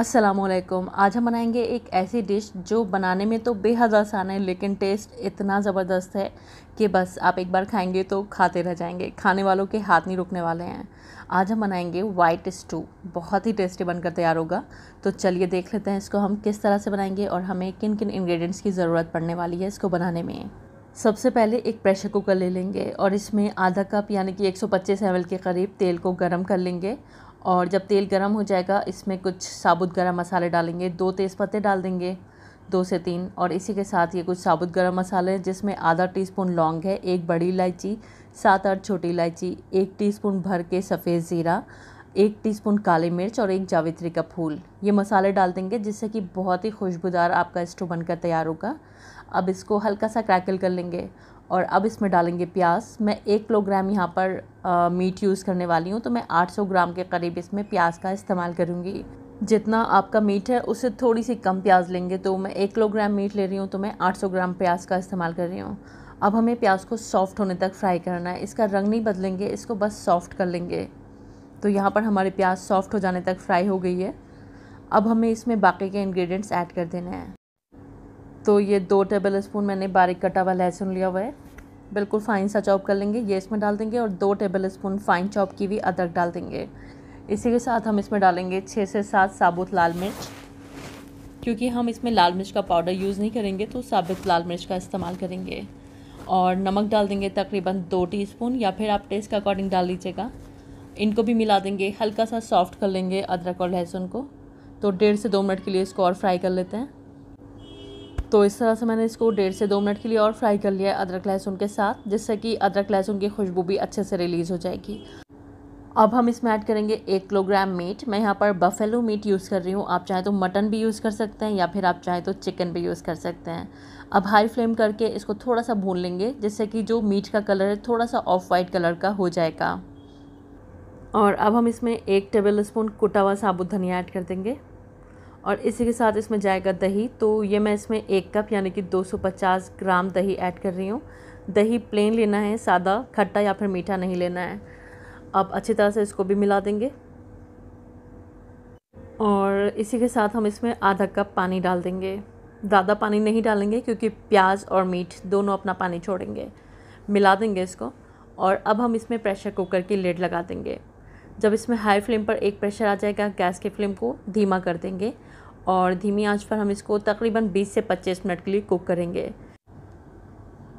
असलकुम आज हम बनाएंगे एक ऐसी डिश जो बनाने में तो बेहद आसान है लेकिन टेस्ट इतना ज़बरदस्त है कि बस आप एक बार खाएंगे तो खाते रह जाएंगे खाने वालों के हाथ नहीं रुकने वाले हैं आज हम बनाएंगे वाइट स्टू बहुत ही टेस्टी बनकर तैयार होगा तो चलिए देख लेते हैं इसको हम किस तरह से बनाएंगे और हमें किन किन इन्ग्रीडियंट्स की ज़रूरत पड़ने वाली है इसको बनाने में सबसे पहले एक प्रेशर कुकर ले लेंगे और इसमें आधा कप यानी कि 125 सौ के करीब तेल को गर्म कर लेंगे और जब तेल गर्म हो जाएगा इसमें कुछ साबुत गरम मसाले डालेंगे दो तेज़ पत्ते डाल देंगे दो से तीन और इसी के साथ ये कुछ साबुत गरम मसाले हैं जिसमें आधा टीस्पून लौंग है एक बड़ी इलायची सात आठ छोटी इलायची एक टीस्पून भर के सफ़ेद ज़ीरा एक टीस्पून काली मिर्च और एक जावित्री का फूल ये मसाले डाल देंगे जिससे कि बहुत ही खुशबूदार आपका स्टू बनकर तैयार होगा अब इसको हल्का सा क्रैकल कर लेंगे और अब इसमें डालेंगे प्याज मैं एक किलोग्राम यहाँ पर आ, मीट यूज़ करने वाली हूँ तो मैं 800 ग्राम के करीब इसमें प्याज का इस्तेमाल करूँगी जितना आपका मीट है उससे थोड़ी सी कम प्याज लेंगे तो मैं एक किलोग्राम मीट ले रही हूँ तो मैं 800 ग्राम प्याज का इस्तेमाल कर रही हूँ अब हमें प्याज को सॉफ़्ट होने तक फ्राई करना है इसका रंग नहीं बदलेंगे इसको बस सॉफ़्ट कर लेंगे तो यहाँ पर हमारे प्याज सॉफ़्ट हो जाने तक फ्राई हो गई है अब हमें इसमें बाकी के इन्ग्रीडियंट्स ऐड कर देने हैं तो ये दो टेबल स्पून मैंने बारीक कटा हुआ लहसुन लिया हुआ है बिल्कुल फाइन सा चॉप कर लेंगे ये इसमें डाल देंगे और दो टेबल स्पून फाइन चॉप की भी अदरक डाल देंगे इसी के साथ हम इसमें डालेंगे छः से सात साबुत लाल मिर्च क्योंकि हम इसमें लाल मिर्च का पाउडर यूज़ नहीं करेंगे तो साबुत लाल मिर्च का इस्तेमाल करेंगे और नमक डाल देंगे तकरीबन दो टी या फिर आप टेस्ट के अकॉर्डिंग डाल लीजिएगा इनको भी मिला देंगे हल्का सा सॉफ्ट कर लेंगे अदरक और लहसुन को तो डेढ़ से दो मिनट के लिए इसको और फ्राई कर लेते हैं तो इस तरह से मैंने इसको डेढ़ से दो मिनट के लिए और फ्राई कर लिया है अदरक लहसुन के साथ जिससे कि अदरक लहसुन की खुशबू भी अच्छे से रिलीज़ हो जाएगी अब हम इसमें ऐड करेंगे एक किलोग्राम मीट मैं यहाँ पर बफेलो मीट यूज़ कर रही हूँ आप चाहे तो मटन भी यूज़ कर सकते हैं या फिर आप चाहे तो चिकन भी यूज़ कर सकते हैं अब हाई फ्लेम करके इसको थोड़ा सा भून लेंगे जिससे कि जो मीट का कलर है थोड़ा सा ऑफ वाइट कलर का हो जाएगा और अब हम इसमें एक टेबल स्पून कुटा हुआ साबुत धनिया ऐड कर देंगे और इसी के साथ इसमें जाएगा दही तो ये मैं इसमें एक कप यानी कि 250 ग्राम दही ऐड कर रही हूँ दही प्लेन लेना है सादा खट्टा या फिर मीठा नहीं लेना है आप अच्छी तरह से इसको भी मिला देंगे और इसी के साथ हम इसमें आधा कप पानी डाल देंगे ज़्यादा पानी नहीं डालेंगे क्योंकि प्याज और मीठ दोनों अपना पानी छोड़ेंगे मिला देंगे इसको और अब हम इसमें प्रेशर कुकर की लेड लगा देंगे जब इसमें हाई फ्लेम पर एक प्रेशर आ जाएगा गैस के फ्लेम को धीमा कर देंगे और धीमी आंच पर हम इसको तकरीबन 20 से 25 मिनट के लिए कुक करेंगे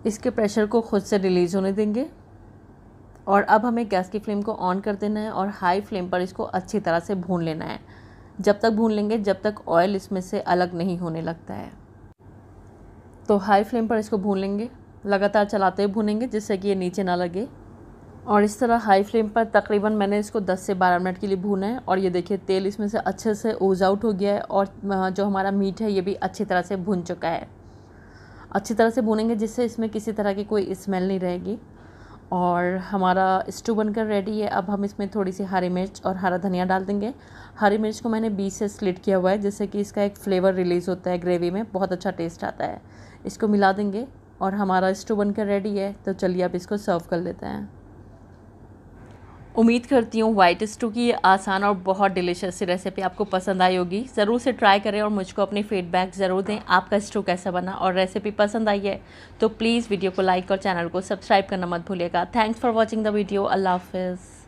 इसके प्रेशर को खुद से रिलीज़ होने देंगे और अब हमें गैस की फ्लेम को ऑन कर देना है और हाई फ्लेम पर इसको अच्छी तरह से भून लेना है जब तक भून लेंगे जब तक ऑयल इसमें से अलग नहीं होने लगता है तो हाई फ्लेम पर इसको भून लेंगे लगातार चलाते हुए भूनेंगे जिससे कि ये नीचे ना लगे और इस तरह हाई फ्लेम पर तकरीबन मैंने इसको 10 से 12 मिनट के लिए भूना है और ये देखिए तेल इसमें से अच्छे से ओज आउट हो गया है और जो हमारा मीट है ये भी अच्छी तरह से भुन चुका है अच्छी तरह से भूनेंगे जिससे इसमें किसी तरह की कोई स्मेल नहीं रहेगी और हमारा स्टू बनकर रेडी है अब हम इसमें थोड़ी सी हरी मिर्च और हरा धनिया डाल देंगे हरी मिर्च को मैंने बीच से स्लिट किया हुआ है जिससे कि इसका एक फ्लेवर रिलीज़ होता है ग्रेवी में बहुत अच्छा टेस्ट आता है इसको मिला देंगे और हमारा स्टू बनकर रेडी है तो चलिए अब इसको सर्व कर लेते हैं उम्मीद करती हूँ वाइट स्टू की आसान और बहुत डिलीशियस रेसिपी आपको पसंद आई होगी ज़रूर से ट्राई करें और मुझको अपनी फीडबैक ज़रूर दें आपका स्टू कैसा बना और रेसिपी पसंद आई है तो प्लीज़ वीडियो को लाइक और चैनल को सब्सक्राइब करना मत भूलिएगा thanks for watching the video Allah हाफिज़